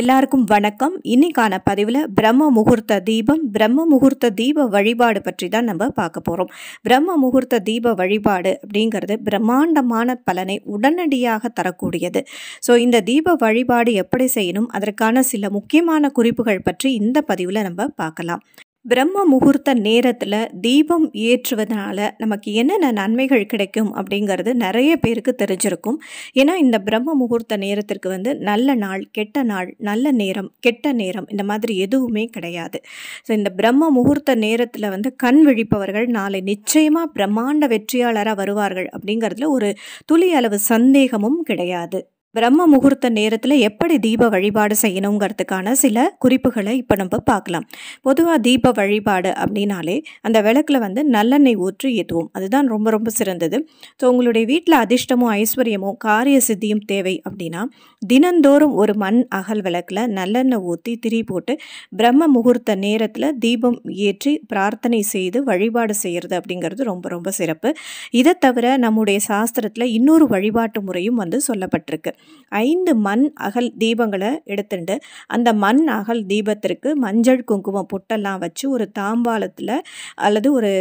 எல்லாருக்கும் வணக்கம் இன்னைக்கான பதிவில் பிரம்ம முகூர்த்த தீபம் பிரம்ம முகூர்த்த தீப வழிபாடு பற்றி தான் நம்ம பார்க்க போகிறோம் பிரம்ம முகூர்த்த தீப வழிபாடு அப்படிங்கிறது பிரம்மாண்டமான பலனை உடனடியாக தரக்கூடியது ஸோ இந்த தீப வழிபாடு எப்படி செய்யணும் அதற்கான சில முக்கியமான குறிப்புகள் பற்றி இந்த பதிவில் நம்ம பார்க்கலாம் பிரம்ம முகூர்த்த நேரத்தில் தீபம் ஏற்றுவதனால நமக்கு என்னென்ன நன்மைகள் கிடைக்கும் அப்படிங்கிறது நிறைய பேருக்கு தெரிஞ்சிருக்கும் ஏன்னா இந்த பிரம்ம முகூர்த்த நேரத்திற்கு வந்து நல்ல நாள் கெட்ட நாள் நல்ல நேரம் கெட்ட நேரம் இந்த மாதிரி எதுவுமே கிடையாது ஸோ இந்த பிரம்ம முகூர்த்த நேரத்தில் வந்து கண் விழிப்பவர்கள் நாளை நிச்சயமாக பிரம்மாண்ட வெற்றியாளராக வருவார்கள் அப்படிங்கிறதுல ஒரு துளி அளவு சந்தேகமும் கிடையாது பிரம்ம முகூர்த்த நேரத்தில் எப்படி தீப வழிபாடு செய்யணுங்கிறதுக்கான சில குறிப்புகளை இப்போ நம்ம பார்க்கலாம் பொதுவாக தீப வழிபாடு அப்படின்னாலே அந்த விளக்கில் வந்து நல்லெண்ணெய் ஊற்றி ஏற்றுவோம் அதுதான் ரொம்ப ரொம்ப சிறந்தது ஸோ உங்களுடைய வீட்டில் அதிர்ஷ்டமோ ஐஸ்வர்யமோ காரிய சித்தியும் தேவை அப்படின்னா தினந்தோறும் ஒரு மண் அகல் விளக்கில் நல்லெண்ணெய் ஊற்றி திரி போட்டு பிரம்ம முகூர்த்த நேரத்தில் தீபம் ஏற்றி பிரார்த்தனை செய்து வழிபாடு செய்கிறது அப்படிங்கிறது ரொம்ப ரொம்ப சிறப்பு இதை தவிர நம்முடைய சாஸ்திரத்தில் இன்னொரு வழிபாட்டு முறையும் வந்து சொல்லப்பட்டிருக்கு ஐந்து மண் அகல் தீபங்களை எடுத்துட்டு அந்த மண் அகல் தீபத்திற்கு மஞ்சள் குங்குமம் பொட்டெல்லாம் வச்சு ஒரு தாம்பாளத்தில் அல்லது ஒரு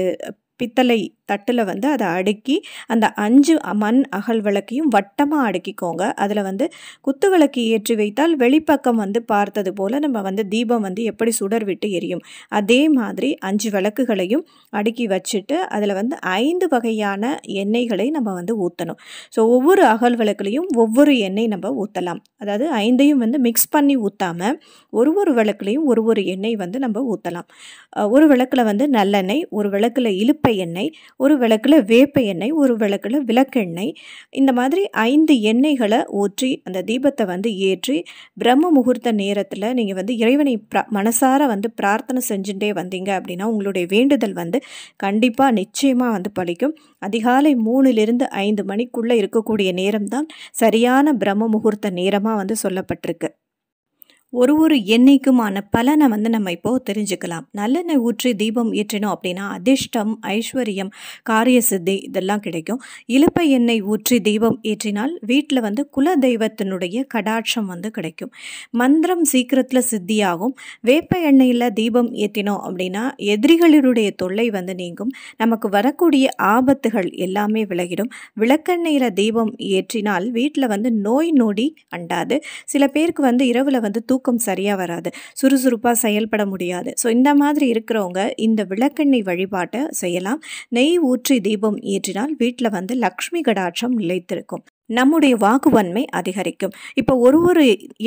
பித்தளை தட்டில் வந்து அதை அடுக்கி அந்த அஞ்சு மண் அகல் விளக்கையும் வட்டமாக அடுக்கிக்கோங்க அதில் வந்து குத்து விளக்கு ஏற்றி வைத்தால் வெளிப்பக்கம் வந்து பார்த்தது போல் நம்ம வந்து தீபம் வந்து எப்படி சுடர் விட்டு எரியும் அதே மாதிரி அஞ்சு விளக்குகளையும் அடுக்கி வச்சுட்டு அதில் வந்து ஐந்து வகையான எண்ணெய்களை நம்ம வந்து ஊற்றணும் ஸோ ஒவ்வொரு அகல் விளக்குலையும் ஒவ்வொரு எண்ணெய் நம்ம ஊற்றலாம் அதாவது ஐந்தையும் வந்து மிக்ஸ் பண்ணி ஊற்றாமல் ஒரு ஒரு விளக்குலையும் ஒரு ஒரு எண்ணெய் வந்து நம்ம ஊற்றலாம் ஒரு விளக்கில் வந்து நல்லெண்ணெய் ஒரு விளக்கில் இழுப்பை எண்ணெய் ஒரு விளக்கில் வேப்ப எண்ணெய் ஒரு விளக்கில் விளக்கெண்ணெய் இந்த மாதிரி ஐந்து எண்ணெய்களை ஊற்றி அந்த தீபத்தை வந்து ஏற்றி பிரம்ம முகூர்த்த நேரத்தில் நீங்கள் வந்து இறைவனை மனசார வந்து பிரார்த்தனை செஞ்சுட்டே வந்தீங்க அப்படின்னா உங்களுடைய வேண்டுதல் வந்து கண்டிப்பாக நிச்சயமாக வந்து பழிக்கும் அதிகாலை மூணுலேருந்து ஐந்து மணிக்குள்ளே இருக்கக்கூடிய நேரம்தான் சரியான பிரம்ம முகூர்த்த நேரமாக வந்து சொல்லப்பட்டிருக்கு ஒரு ஒரு எண்ணெய்க்குமான பலனை வந்து நம்ம இப்போது தெரிஞ்சுக்கலாம் நல்லெண்ணெய் ஊற்றி தீபம் ஏற்றினோம் அப்படின்னா அதிர்ஷ்டம் ஐஸ்வர்யம் காரிய சித்தி இதெல்லாம் கிடைக்கும் இலுப்பை எண்ணெய் ஊற்றி தீபம் ஏற்றினால் வீட்டில் வந்து குல தெய்வத்தினுடைய கடாட்சம் வந்து கிடைக்கும் மந்திரம் சீக்கிரத்தில் சித்தியாகும் வேப்ப எண்ணெயில் தீபம் ஏற்றினோம் அப்படின்னா எதிரிகளினுடைய தொல்லை வந்து நீங்கும் நமக்கு வரக்கூடிய ஆபத்துகள் எல்லாமே விலகிடும் விளக்கெண்ணெயில் தீபம் ஏற்றினால் வீட்டில் வந்து நோய் நொடி அண்டாது சில பேருக்கு வந்து இரவில் வந்து தூக்க தூக்கம் சரியாக வராது சுறுசுறுப்பாக செயல்பட முடியாது ஸோ இந்த மாதிரி இருக்கிறவங்க இந்த விளக்கெண்ணெய் வழிபாட்டை செய்யலாம் நெய் ஊற்றி தீபம் ஏற்றினால் வீட்டில் வந்து லக்ஷ்மி கடாட்சம் நிலைத்திருக்கும் நம்முடைய வாக்குவன்மை அதிகரிக்கும் இப்போ ஒரு ஒரு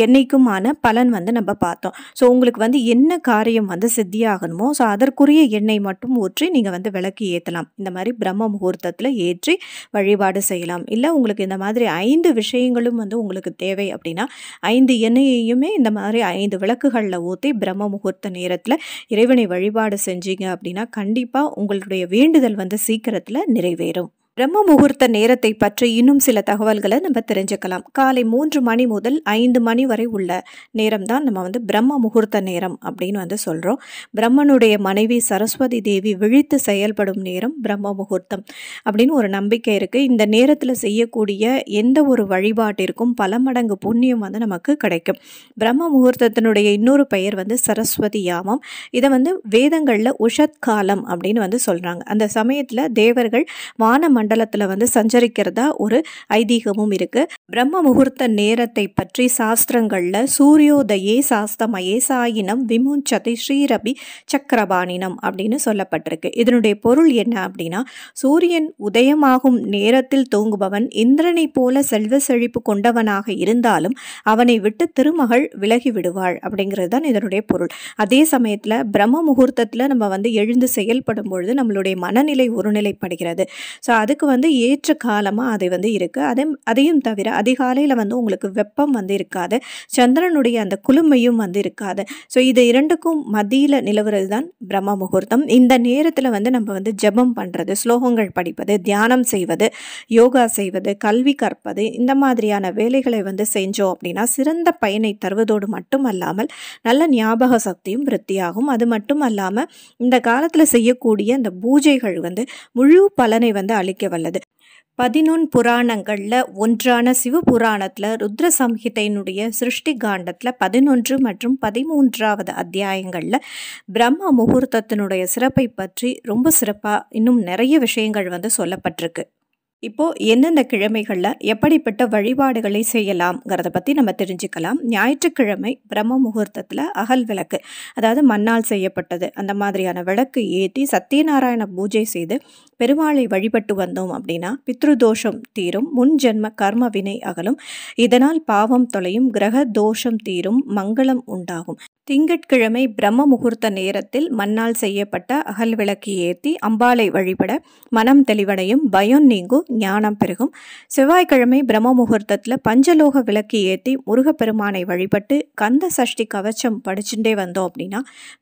எண்ணெய்க்குமான பலன் வந்து நம்ம பார்த்தோம் ஸோ உங்களுக்கு வந்து என்ன காரியம் வந்து சித்தியாகணுமோ ஸோ அதற்குரிய எண்ணெய் மட்டும் ஊற்றி நீங்கள் வந்து விளக்கு ஏற்றலாம் இந்த மாதிரி பிரம்ம முகூர்த்தத்தில் ஏற்றி வழிபாடு செய்யலாம் இல்லை உங்களுக்கு இந்த மாதிரி ஐந்து விஷயங்களும் வந்து உங்களுக்கு தேவை அப்படின்னா ஐந்து எண்ணெயையுமே இந்த மாதிரி ஐந்து விளக்குகளில் ஊற்றி பிரம்ம முகூர்த்த நேரத்தில் இறைவனை வழிபாடு செஞ்சீங்க அப்படின்னா கண்டிப்பாக உங்களுடைய வேண்டுதல் வந்து சீக்கிரத்தில் நிறைவேறும் பிரம்ம முகூர்த்த நேரத்தை பற்றி இன்னும் சில தகவல்களை நம்ம தெரிஞ்சுக்கலாம் காலை மூன்று மணி முதல் ஐந்து மணி வரை உள்ள நேரம் தான் நம்ம வந்து பிரம்ம முகூர்த்த நேரம் அப்படின்னு வந்து சொல்கிறோம் பிரம்மனுடைய மனைவி சரஸ்வதி தேவி விழித்து செயல்படும் நேரம் பிரம்ம முகூர்த்தம் அப்படின்னு ஒரு நம்பிக்கை இருக்குது இந்த நேரத்தில் செய்யக்கூடிய எந்த ஒரு வழிபாட்டிற்கும் பல மடங்கு புண்ணியம் வந்து நமக்கு கிடைக்கும் பிரம்ம முகூர்த்தத்தினுடைய இன்னொரு பெயர் வந்து சரஸ்வதி யாமம் இதை வந்து வேதங்களில் உஷத் காலம் அப்படின்னு வந்து சொல்கிறாங்க அந்த சமயத்தில் தேவர்கள் வானமன் மண்டலத்தில் வந்து சஞ்சரிக்கிறதா ஒரு ஐதீகமும் இருக்குது பிரம்ம முகூர்த்த நேரத்தை பற்றி சாஸ்திரங்களில் சூரியோதயே சாஸ்தமயே சாயினம் விமுஞ்சதை ஸ்ரீரபி சக்கரபாணினம் அப்படின்னு சொல்லப்பட்டிருக்கு இதனுடைய பொருள் என்ன அப்படின்னா சூரியன் உதயமாகும் நேரத்தில் தூங்குபவன் இந்திரனை போல செல்வ செழிப்பு கொண்டவனாக இருந்தாலும் அவனை விட்டு திருமகள் விலகி விடுவாள் அப்படிங்கிறது தான் இதனுடைய பொருள் அதே சமயத்தில் பிரம்ம முகூர்த்தத்தில் நம்ம வந்து எழுந்து செயல்படும் பொழுது நம்மளுடைய மனநிலை ஒருநிலைப்படுகிறது ஸோ அது அதுக்கு வந்து ஏற்ற காலமாக அது வந்து இருக்குது அதே அதையும் தவிர அதிகாலையில் வந்து உங்களுக்கு வெப்பம் வந்து இருக்காது சந்திரனுடைய அந்த குளுமையும் வந்து இருக்காது ஸோ இது இரண்டுக்கும் மத்தியில் நிலவுறது தான் பிரம்ம முகூர்த்தம் இந்த நேரத்தில் வந்து நம்ம வந்து ஜபம் பண்ணுறது ஸ்லோகங்கள் படிப்பது தியானம் செய்வது யோகா செய்வது கல்வி கற்பது இந்த மாதிரியான வேலைகளை வந்து செஞ்சோம் அப்படின்னா சிறந்த பயனை தருவதோடு மட்டும் அல்லாமல் நல்ல ஞாபக சக்தியும் விருத்தியாகும் அது மட்டும் அல்லாமல் இந்த காலத்தில் செய்யக்கூடிய அந்த பூஜைகள் வந்து முழு பலனை வந்து அளிக்க வல்லது பதினொன் புராணங்களில் ஒன்றான சிவபுராணத்தில் ருத்ர சம்ஹிதையினுடைய சிருஷ்டி காண்டத்தில் பதினொன்று மற்றும் பதிமூன்றாவது அத்தியாயங்களில் பிரம்ம முகூர்த்தத்தினுடைய சிறப்பை பற்றி ரொம்ப சிறப்பாக இன்னும் நிறைய விஷயங்கள் வந்து சொல்லப்பட்டிருக்கு இப்போது எந்தெந்த கிழமைகளில் எப்படிப்பட்ட வழிபாடுகளை செய்யலாம்ங்கிறத பற்றி நம்ம தெரிஞ்சுக்கலாம் ஞாயிற்றுக்கிழமை பிரம்ம முகூர்த்தத்தில் அகல் விளக்கு அதாவது மண்ணால் செய்யப்பட்டது அந்த மாதிரியான விளக்கு ஏற்றி சத்யநாராயண பூஜை செய்து பெருமாளை வழிபட்டு வந்தோம் அப்படின்னா பித்ருதோஷம் தீரும் முன் ஜென்ம கர்ம வினை அகலும் இதனால் பாவம் தொலையும் கிரக தோஷம் தீரும் மங்களம் உண்டாகும் திங்கட்கிழமை பிரம்ம முகூர்த்த நேரத்தில் மண்ணால் செய்யப்பட்ட அகல் விளக்கு ஏற்றி அம்பாலை வழிபட மனம் தெளிவடையும் பயம் நீங்கும் ஞானம் பெருகும் செவ்வாய்க்கிழமை பிரம்ம முகூர்த்தத்தில் பஞ்சலோக விளக்கு ஏற்றி முருகப்பெருமானை வழிபட்டு கந்த சஷ்டி கவச்சம் படிச்சுட்டே வந்தோம் அப்படின்னா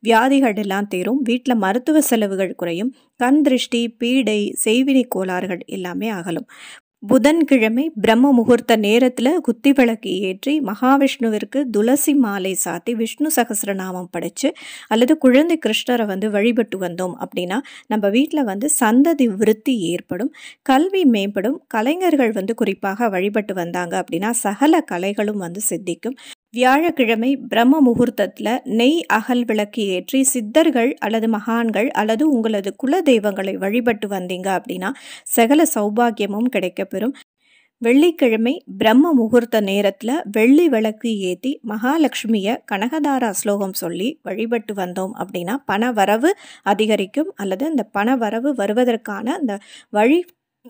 வியாதிகள் எல்லாம் தீரும் வீட்டில் மருத்துவ செலவுகள் குறையும் கண் திருஷ்டி பீடை செய்வினை கோளாறுகள் எல்லாமே அகலும் புதன்கிழமை பிரம்ம முகூர்த்த நேரத்தில் குத்தி விளக்கு ஏற்றி மகாவிஷ்ணுவிற்கு துளசி மாலை சாத்தி விஷ்ணு சகசிரநாமம் படித்து அல்லது குழந்தை கிருஷ்ணரை வந்து வழிபட்டு வந்தோம் அப்படின்னா நம்ம வீட்டில் வந்து சந்ததி விருத்தி ஏற்படும் கல்வி மேம்படும் கலைஞர்கள் வந்து குறிப்பாக வழிபட்டு வந்தாங்க அப்படின்னா சகல கலைகளும் வந்து சித்திக்கும் வியாழக்கிழமை பிரம்ம முகூர்த்தத்தில் நெய் அகல் விளக்கு ஏற்றி சித்தர்கள் அல்லது மகான்கள் அல்லது உங்களது குல தெய்வங்களை வழிபட்டு வந்தீங்க அப்படின்னா சகல சௌபாகியமும் கிடைக்கப்பெறும் வெள்ளிக்கிழமை பிரம்ம முகூர்த்த நேரத்தில் வெள்ளி விளக்கு ஏற்றி மகாலட்சுமியை கனகதாரா ஸ்லோகம் சொல்லி வழிபட்டு வந்தோம் அப்படின்னா பண வரவு அதிகரிக்கும் அல்லது அந்த பண வரவு வருவதற்கான அந்த வழி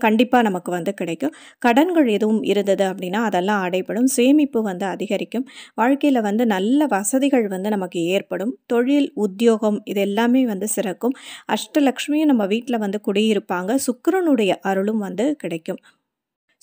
கண்டிப்பாக நமக்கு வந்து கிடைக்கும் கடன்கள் எதுவும் இருந்தது அப்படின்னா அதெல்லாம் அடைபடும் சேமிப்பு வந்து அதிகரிக்கும் வாழ்க்கையில் வந்து நல்ல வசதிகள் வந்து நமக்கு ஏற்படும் தொழில் உத்தியோகம் இது எல்லாமே வந்து சிறக்கும் அஷ்டலக்ஷ்மியும் நம்ம வீட்டில் வந்து குடியிருப்பாங்க சுக்கரனுடைய அருளும் வந்து கிடைக்கும்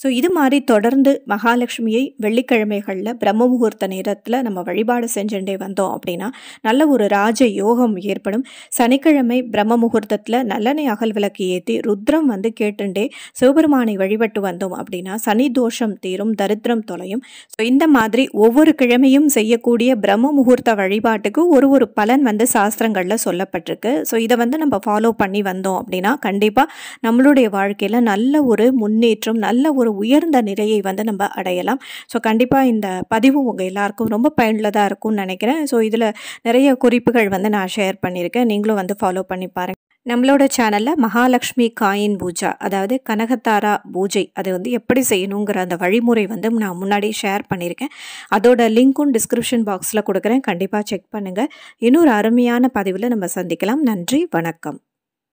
ஸோ இது மாதிரி தொடர்ந்து மகாலட்சுமியை வெள்ளிக்கிழமைகளில் பிரம்ம முகூர்த்த நேரத்தில் நம்ம வழிபாடு செஞ்சுட்டே வந்தோம் அப்படின்னா நல்ல ஒரு ராஜ யோகம் ஏற்படும் சனிக்கிழமை பிரம்ம முகூர்த்தத்தில் நல்லெண்ணெய் அகல் விளக்கு ஏற்றி ருத்ரம் வந்து கேட்டுண்டே சிவபெருமானை வழிபட்டு வந்தோம் அப்படின்னா சனி தோஷம் தீரும் தரித்திரம் தொலையும் ஸோ இந்த மாதிரி ஒவ்வொரு கிழமையும் செய்யக்கூடிய பிரம்ம முகூர்த்த வழிபாட்டுக்கு ஒரு ஒரு பலன் வந்து சாஸ்திரங்களில் சொல்லப்பட்டிருக்கு ஸோ இதை வந்து நம்ம ஃபாலோ பண்ணி வந்தோம் அப்படின்னா கண்டிப்பாக நம்மளுடைய வாழ்க்கையில் நல்ல ஒரு முன்னேற்றம் நல்ல ஒரு ஒரு உயர்ந்த நிறையை வந்து நம்ம அடையலாம் ஸோ கண்டிப்பாக இந்த பதிவு உங்கள் எல்லாருக்கும் ரொம்ப பயனுள்ளதாக இருக்கும்னு நினைக்கிறேன் ஸோ இதில் நிறைய குறிப்புகள் வந்து நான் ஷேர் பண்ணியிருக்கேன் நீங்களும் வந்து ஃபாலோ பண்ணி பாருங்கள் நம்மளோட சேனலில் மகாலட்சுமி காயின் பூஜா அதாவது கனகத்தாரா பூஜை அது வந்து எப்படி செய்யணுங்கிற அந்த வழிமுறை வந்து நான் முன்னாடி ஷேர் பண்ணியிருக்கேன் அதோட லிங்க்கும் டிஸ்கிரிப்ஷன் பாக்ஸில் கொடுக்குறேன் கண்டிப்பாக செக் பண்ணுங்கள் இன்னொரு அருமையான பதிவில் நம்ம சந்திக்கலாம் நன்றி வணக்கம்